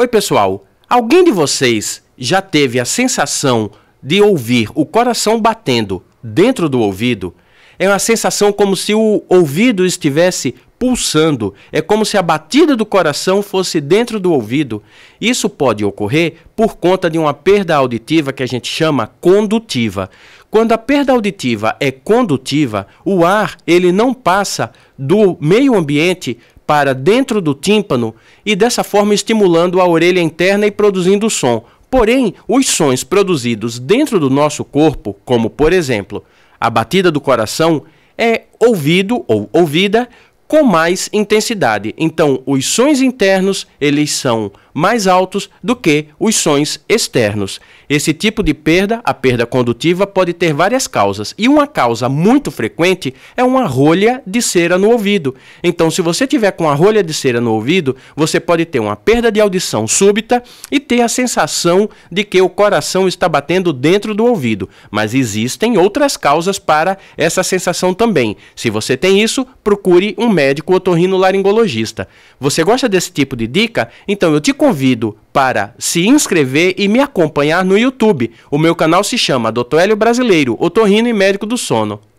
Oi, pessoal. Alguém de vocês já teve a sensação de ouvir o coração batendo dentro do ouvido? É uma sensação como se o ouvido estivesse pulsando, é como se a batida do coração fosse dentro do ouvido. Isso pode ocorrer por conta de uma perda auditiva que a gente chama condutiva. Quando a perda auditiva é condutiva, o ar ele não passa do meio ambiente para dentro do tímpano e dessa forma estimulando a orelha interna e produzindo som. Porém, os sons produzidos dentro do nosso corpo, como por exemplo a batida do coração, é ouvido ou ouvida com mais intensidade. Então, os sons internos, eles são mais altos do que os sons externos. Esse tipo de perda, a perda condutiva, pode ter várias causas, e uma causa muito frequente é uma rolha de cera no ouvido. Então, se você tiver com a rolha de cera no ouvido, você pode ter uma perda de audição súbita e ter a sensação de que o coração está batendo dentro do ouvido. Mas existem outras causas para essa sensação também. Se você tem isso, procure um médico médico otorrinolaringologista. Você gosta desse tipo de dica? Então eu te convido para se inscrever e me acompanhar no YouTube. O meu canal se chama Dr. Hélio Brasileiro, Otorrino e Médico do Sono.